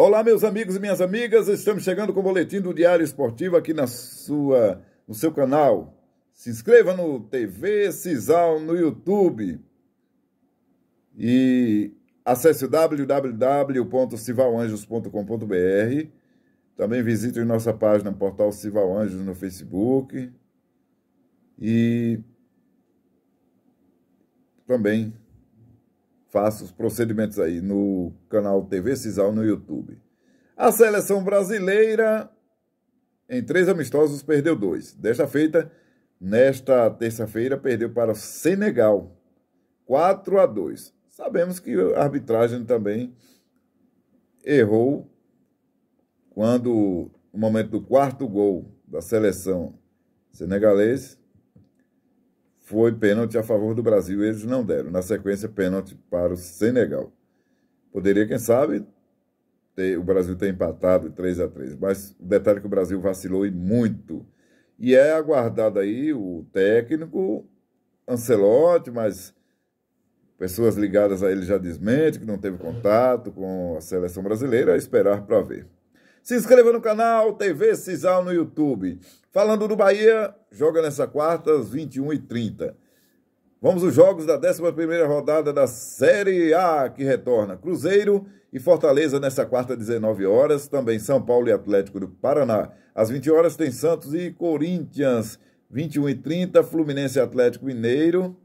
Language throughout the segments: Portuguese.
Olá, meus amigos e minhas amigas, estamos chegando com o boletim do Diário Esportivo aqui na sua, no seu canal. Se inscreva no TV Cisal no YouTube e acesse www.civalanjos.com.br. Também visite nossa página portal Cival Anjos no Facebook e também Faça os procedimentos aí no canal TV Cisal no YouTube. A seleção brasileira, em três amistosos, perdeu dois. Desta feita, nesta terça-feira, perdeu para Senegal, 4 a 2. Sabemos que a arbitragem também errou quando, no momento do quarto gol da seleção senegalesa foi pênalti a favor do Brasil, eles não deram. Na sequência, pênalti para o Senegal. Poderia, quem sabe, ter, o Brasil ter empatado 3 a 3 mas o detalhe é que o Brasil vacilou e muito. E é aguardado aí o técnico Ancelotti, mas pessoas ligadas a ele já desmentem que não teve contato com a seleção brasileira, é esperar para ver. Se inscreva no canal TV Cisal no YouTube. Falando do Bahia, joga nessa quarta às 21h30. Vamos aos jogos da 11 rodada da Série A que retorna. Cruzeiro e Fortaleza nessa quarta às 19 horas, também São Paulo e Atlético do Paraná. Às 20 horas tem Santos e Corinthians. 21h30 Fluminense e Atlético Mineiro,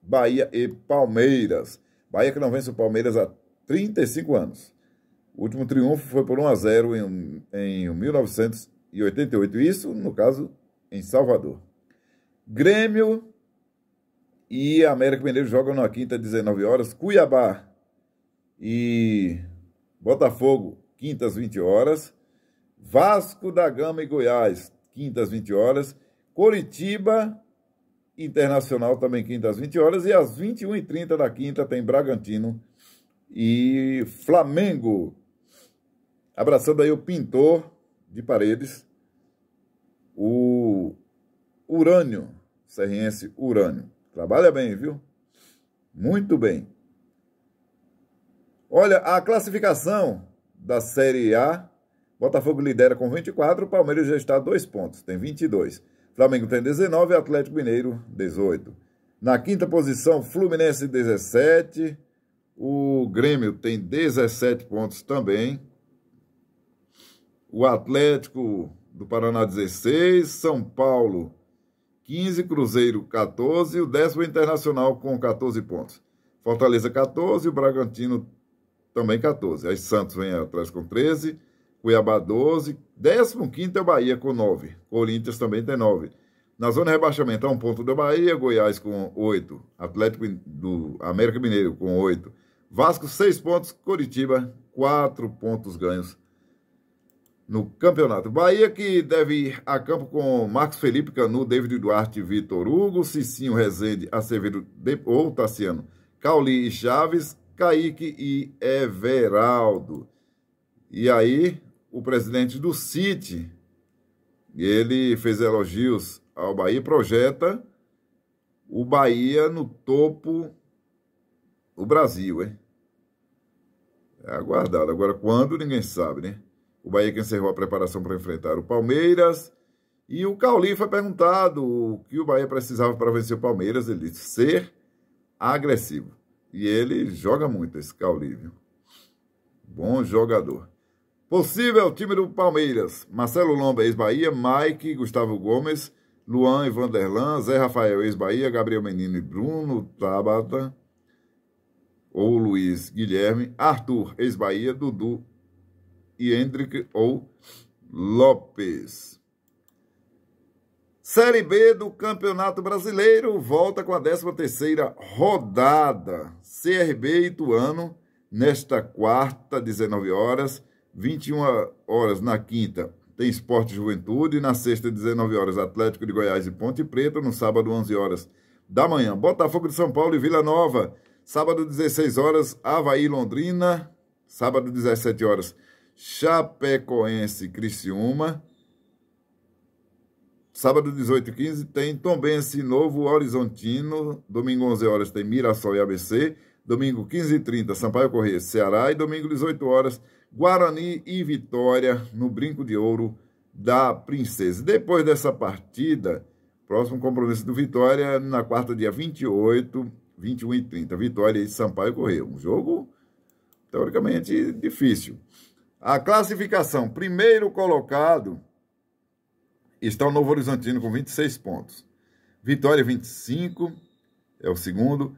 Bahia e Palmeiras. Bahia que não vence o Palmeiras há 35 anos. O último triunfo foi por 1 a 0 em, em 1900 e 88. Isso, no caso, em Salvador. Grêmio e América Mineiro jogam na quinta, 19 horas. Cuiabá e Botafogo, quintas, 20 horas. Vasco da Gama e Goiás, quintas, 20 horas. Coritiba Internacional, também quintas, às 20 horas. E às 21h30 da quinta tem Bragantino e Flamengo. Abraçando aí o pintor de Paredes, o Urânio, Serriense Urânio. Trabalha bem, viu? Muito bem. Olha, a classificação da Série A, Botafogo lidera com 24, Palmeiras já está a dois pontos, tem 22. Flamengo tem 19, Atlético Mineiro 18. Na quinta posição, Fluminense 17, o Grêmio tem 17 pontos também o Atlético do Paraná 16, São Paulo 15, Cruzeiro 14 e o décimo Internacional com 14 pontos. Fortaleza 14, o Bragantino também 14. Aí Santos vem atrás com 13, Cuiabá 12, 15 é o Bahia com 9, Corinthians também tem 9. Na zona de rebaixamento há um ponto da Bahia, Goiás com 8, Atlético do América Mineiro com 8, Vasco 6 pontos, Curitiba 4 pontos ganhos no campeonato. Bahia que deve ir a campo com Marcos Felipe Canu, David Duarte, Vitor Hugo, Cicinho Rezende, Acevedo ou Tassiano, Cauli e Chaves, Kaique e Everaldo. E aí, o presidente do City, ele fez elogios ao Bahia, projeta o Bahia no topo do Brasil, hein? É aguardado. Agora, quando, ninguém sabe, né? O Bahia que encerrou a preparação para enfrentar o Palmeiras. E o Cauli foi perguntado o que o Bahia precisava para vencer o Palmeiras. Ele disse ser agressivo. E ele joga muito, esse Cauli, viu? Bom jogador. Possível time do Palmeiras. Marcelo Lomba, ex-Bahia. Mike, Gustavo Gomes. Luan e Vanderlan. Zé Rafael, ex-Bahia. Gabriel Menino e Bruno Tabata. Ou Luiz Guilherme. Arthur, ex-Bahia. Dudu, e Hendrick ou Lopes. Série B do Campeonato Brasileiro volta com a 13ª rodada. CRB e Ituano nesta quarta, 19 horas, 21 horas na quinta. Tem Esporte Juventude, na sexta, 19 horas, Atlético de Goiás e Ponte Preta, no sábado, 11 horas da manhã. Botafogo de São Paulo e Vila Nova, sábado, 16 horas, Havaí Londrina, sábado, 17 horas, Chapecoense Criciúma. Sábado 18 15 tem Tombense Novo Horizontino. Domingo 11 horas tem Mirassol e ABC. Domingo 15 e 30 Sampaio Corrêa Ceará. E domingo 18 horas Guarani e Vitória no Brinco de Ouro da Princesa. Depois dessa partida, próximo compromisso do Vitória na quarta, dia 28, 21 e 30. Vitória e Sampaio Corrêa. Um jogo teoricamente difícil. A classificação, primeiro colocado, está o Novo Horizontino com 26 pontos. Vitória 25, é o segundo.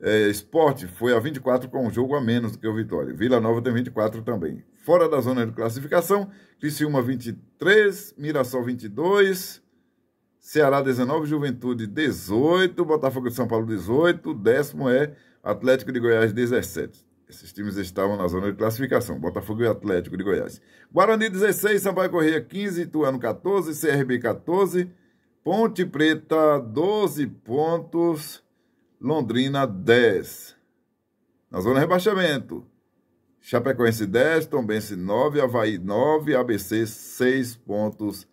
É, Esporte foi a 24 com um jogo a menos do que o Vitória. Vila Nova tem 24 também. Fora da zona de classificação, Criciúma 23, Mirassol 22, Ceará 19, Juventude 18, Botafogo de São Paulo 18, décimo é Atlético de Goiás 17. Esses times estavam na zona de classificação. Botafogo e Atlético de Goiás. Guarani 16, Sampaio Correia 15, Ituano 14, CRB 14, Ponte Preta 12 pontos, Londrina 10. Na zona de rebaixamento, Chapecoense 10, Tombense 9, Havaí 9, ABC 6 pontos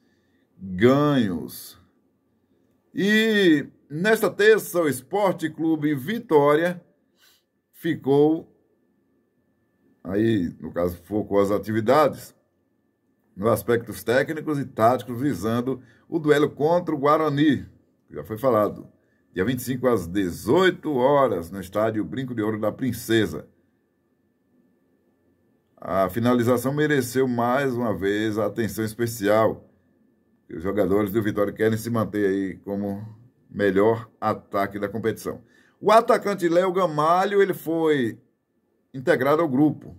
ganhos. E nesta terça, o Esporte Clube Vitória ficou aí, no caso, focou as atividades nos aspectos técnicos e táticos visando o duelo contra o Guarani, que já foi falado, dia 25 às 18 horas no estádio Brinco de Ouro da Princesa. A finalização mereceu mais uma vez a atenção especial. Os jogadores do Vitória querem se manter aí como melhor ataque da competição. O atacante Léo Gamalho, ele foi integrado ao grupo.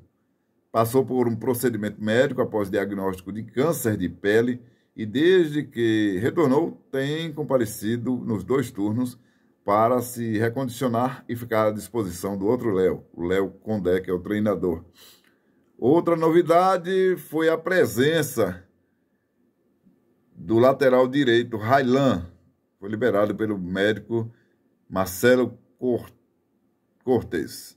Passou por um procedimento médico após diagnóstico de câncer de pele e, desde que retornou, tem comparecido nos dois turnos para se recondicionar e ficar à disposição do outro Léo, o Léo Condé, que é o treinador. Outra novidade foi a presença do lateral direito, Railan, foi liberado pelo médico Marcelo Cortes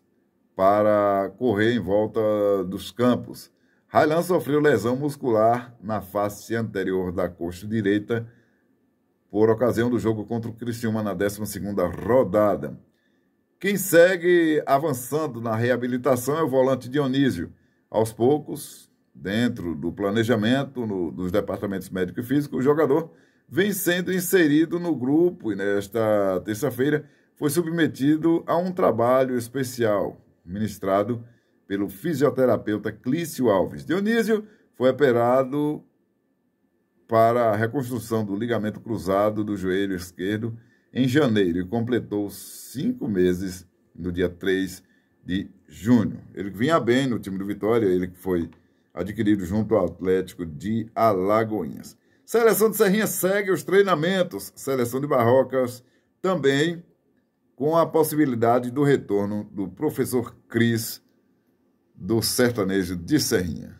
para correr em volta dos campos. Railan sofreu lesão muscular na face anterior da coxa direita por ocasião do jogo contra o Criciúma na 12ª rodada. Quem segue avançando na reabilitação é o volante Dionísio. Aos poucos, dentro do planejamento no, dos departamentos médico e físico, o jogador vem sendo inserido no grupo e nesta terça-feira foi submetido a um trabalho especial ministrado pelo fisioterapeuta Clício Alves. Dionísio foi operado para a reconstrução do ligamento cruzado do joelho esquerdo em janeiro e completou cinco meses no dia 3 de junho. Ele vinha bem no time do Vitória, ele que foi adquirido junto ao Atlético de Alagoinhas. Seleção de Serrinha segue os treinamentos. Seleção de Barrocas também com a possibilidade do retorno do professor Cris do sertanejo de Serrinha.